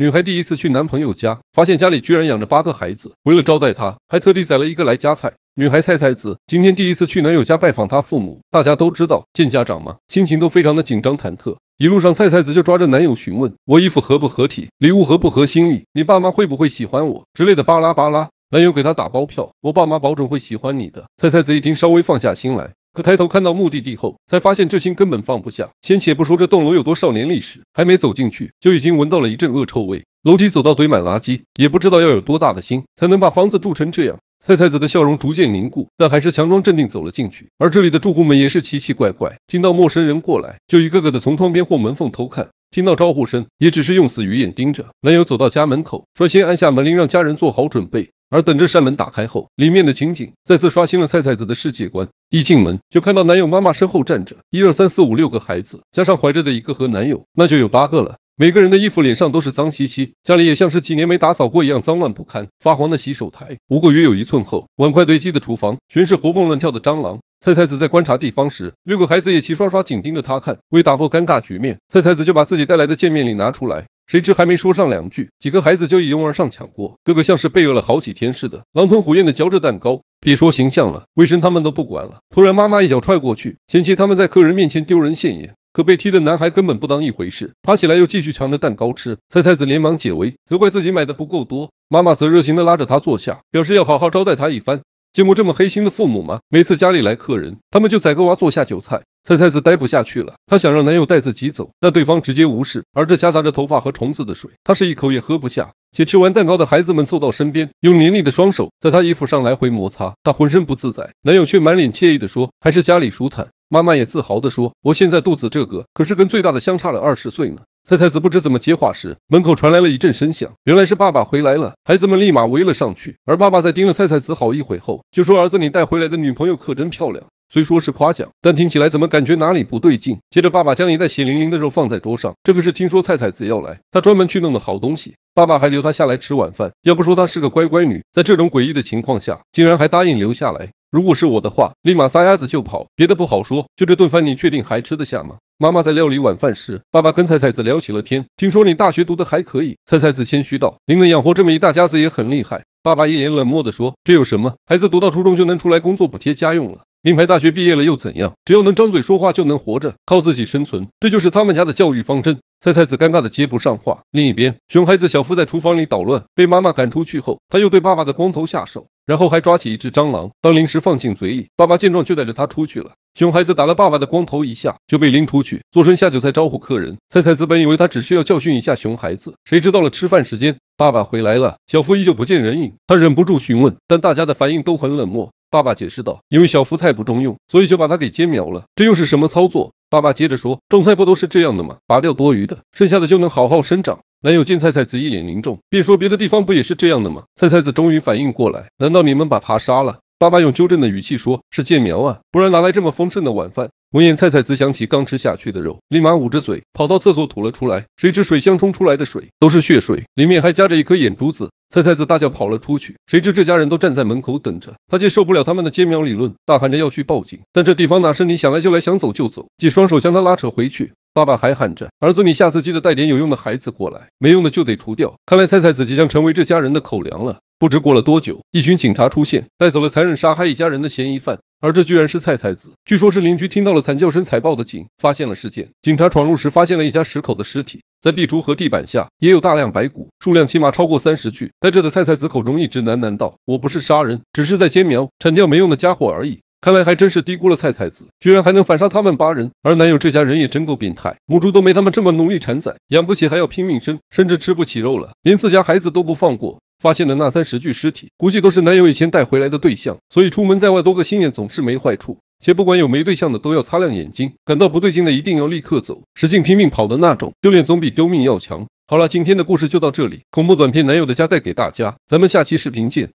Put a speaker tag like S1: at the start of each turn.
S1: 女孩第一次去男朋友家，发现家里居然养着八个孩子，为了招待她，还特地宰了一个来夹菜。女孩菜菜子今天第一次去男友家拜访他父母，大家都知道见家长嘛，心情都非常的紧张忐忑。一路上，菜菜子就抓着男友询问：“我衣服合不合体？礼物合不合心意？你爸妈会不会喜欢我？”之类的巴拉巴拉。男友给她打包票：“我爸妈保准会喜欢你的。”菜菜子一听，稍微放下心来。可抬头看到目的地后，才发现这心根本放不下。先且不说这栋楼有多少年历史，还没走进去就已经闻到了一阵恶臭味。楼梯走到堆满垃圾，也不知道要有多大的心才能把房子住成这样。菜菜子的笑容逐渐凝固，但还是强装镇定走了进去。而这里的住户们也是奇奇怪怪，听到陌生人过来就一个个的从窗边或门缝偷看，听到招呼声也只是用死鱼眼盯着。男友走到家门口，率先按下门铃，让家人做好准备。而等这扇门打开后，里面的情景再次刷新了菜菜子的世界观。一进门就看到男友妈妈身后站着一二三四五六个孩子，加上怀着的一个和男友，那就有八个了。每个人的衣服、脸上都是脏兮兮，家里也像是几年没打扫过一样，脏乱不堪。发黄的洗手台，不过约有一寸厚，碗筷堆积的厨房全是活蹦乱跳的蟑螂。菜菜子在观察地方时，六个孩子也齐刷刷紧盯着他看。为打破尴尬局面，菜菜子就把自己带来的见面礼拿出来。谁知还没说上两句，几个孩子就一拥而上抢过。哥哥像是被饿了好几天似的，狼吞虎咽的嚼着蛋糕，别说形象了，卫生他们都不管了。突然妈妈一脚踹过去，嫌弃他们在客人面前丢人现眼。可被踢的男孩根本不当一回事，爬起来又继续抢着蛋糕吃。菜菜子连忙解围，责怪自己买的不够多。妈妈则热情的拉着他坐下，表示要好好招待他一番。见过这么黑心的父母吗？每次家里来客人，他们就宰个娃坐下酒菜。菜菜子待不下去了，她想让男友带自己走，但对方直接无视。而这夹杂着头发和虫子的水，她是一口也喝不下。且吃完蛋糕的孩子们凑到身边，用黏腻的双手在她衣服上来回摩擦，她浑身不自在。男友却满脸惬意地说：“还是家里舒坦。”妈妈也自豪地说：“我现在肚子这个，可是跟最大的相差了二十岁呢。”菜菜子不知怎么接话时，门口传来了一阵声响，原来是爸爸回来了。孩子们立马围了上去，而爸爸在盯了菜菜子好一会后，就说：“儿子，你带回来的女朋友可真漂亮。”虽说是夸奖，但听起来怎么感觉哪里不对劲？接着，爸爸将一袋血淋淋的肉放在桌上，这个是听说菜菜子要来，他专门去弄的好东西。爸爸还留她下来吃晚饭，要不说她是个乖乖女，在这种诡异的情况下，竟然还答应留下来。如果是我的话，立马撒丫子就跑。别的不好说，就这顿饭，你确定还吃得下吗？妈妈在料理晚饭时，爸爸跟菜菜子聊起了天。听说你大学读的还可以，菜菜子谦虚道：“您能养活这么一大家子也很厉害。”爸爸一脸冷漠的说：“这有什么？孩子读到初中就能出来工作补贴家用了。”名牌大学毕业了又怎样？只要能张嘴说话就能活着，靠自己生存，这就是他们家的教育方针。菜菜子尴尬的接不上话。另一边，熊孩子小夫在厨房里捣乱，被妈妈赶出去后，他又对爸爸的光头下手，然后还抓起一只蟑螂当零食放进嘴里。爸爸见状，就带着他出去了。熊孩子打了爸爸的光头一下，就被拎出去做春下酒菜招呼客人。菜菜子本以为他只需要教训一下熊孩子，谁知道了吃饭时间，爸爸回来了，小夫依旧不见人影。他忍不住询问，但大家的反应都很冷漠。爸爸解释道：“因为小福太不中用，所以就把它给剪苗了。这又是什么操作？”爸爸接着说：“种菜不都是这样的吗？拔掉多余的，剩下的就能好好生长。”男友见菜菜子一脸凝重，便说：“别的地方不也是这样的吗？”菜菜子终于反应过来：“难道你们把它杀了？”爸爸用纠正的语气说：“是间苗啊，不然哪来这么丰盛的晚饭？”闻言，菜菜子想起刚吃下去的肉，立马捂着嘴跑到厕所吐了出来。谁知水箱冲出来的水都是血水，里面还夹着一颗眼珠子。菜菜子大叫跑了出去，谁知这家人都站在门口等着他，接受不了他们的“接苗”理论，大喊着要去报警。但这地方哪是你想来就来、想走就走？几双手将他拉扯回去，爸爸还喊着：“儿子，你下次记得带点有用的孩子过来，没用的就得除掉。”看来菜菜子即将成为这家人的口粮了。不知过了多久，一群警察出现，带走了残忍杀害一家人的嫌疑犯。而这居然是菜菜子，据说是邻居听到了惨叫声才报的警，发现了事件。警察闯入时，发现了一家十口的尸体，在壁橱和地板下也有大量白骨，数量起码超过三十具。在这的菜菜子口中一直喃喃道：“我不是杀人，只是在尖苗铲掉没用的家伙而已。”看来还真是低估了菜菜子，居然还能反杀他们八人。而男友这家人也真够变态，母猪都没他们这么努力产崽，养不起还要拼命生，甚至吃不起肉了，连自家孩子都不放过。发现的那三十具尸体，估计都是男友以前带回来的对象，所以出门在外多个心眼总是没坏处。且不管有没对象的，都要擦亮眼睛，感到不对劲的一定要立刻走，使劲拼命跑的那种。丢脸总比丢命要强。好了，今天的故事就到这里，恐怖短片《男友的家》带给大家，咱们下期视频见。